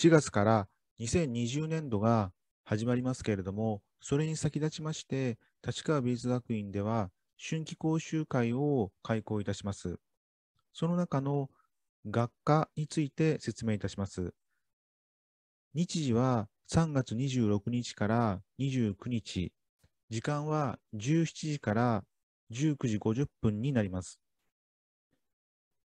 4月から2020年度が始まりますけれども、それに先立ちまして、立川美術学院では春季講習会を開講いたします。その中の学科について説明いたします。日時は3月26日から29日、時間は17時から19時50分になります。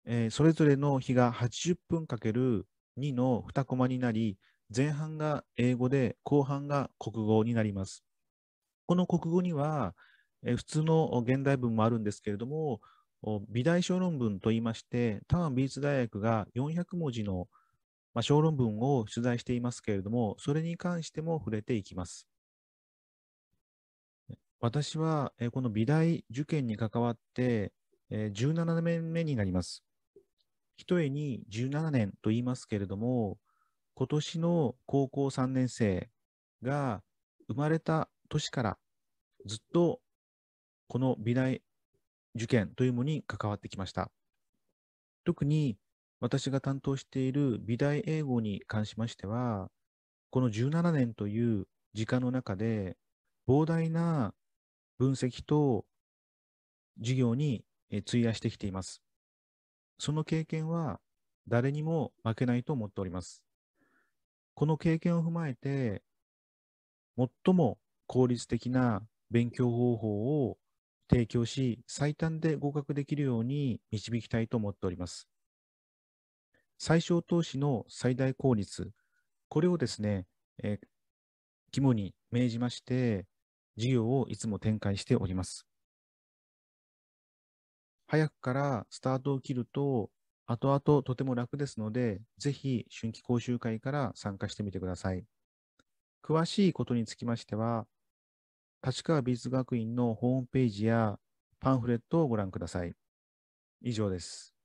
えー、それぞれの日が80分かける2の2コマになり、前半が英語で後半が国語になります。この国語には、え普通の現代文もあるんですけれども、美大小論文といいまして、台湾美術大学が400文字の、まあ、小論文を取材していますけれども、それに関しても触れていきます。私はこの美大受験に関わって17年目になります。ひとえに17年と言いますけれども、今年の高校3年生が生まれた年からずっとこの美大受験というものに関わってきました。特に私が担当している美大英語に関しましては、この17年という時間の中で膨大な分析と授業に費やしてきています。その経験は誰にも負けないと思っております。この経験を踏まえて、最も効率的な勉強方法を提供し、最短で合格できるように導きたいと思っております。最小投資の最大効率、これをですね、え肝に銘じまして、事業をいつも展開しております。早くからスタートを切ると、後々とても楽ですので、ぜひ春季講習会から参加してみてください。詳しいことにつきましては、立川美術学院のホームページやパンフレットをご覧ください。以上です。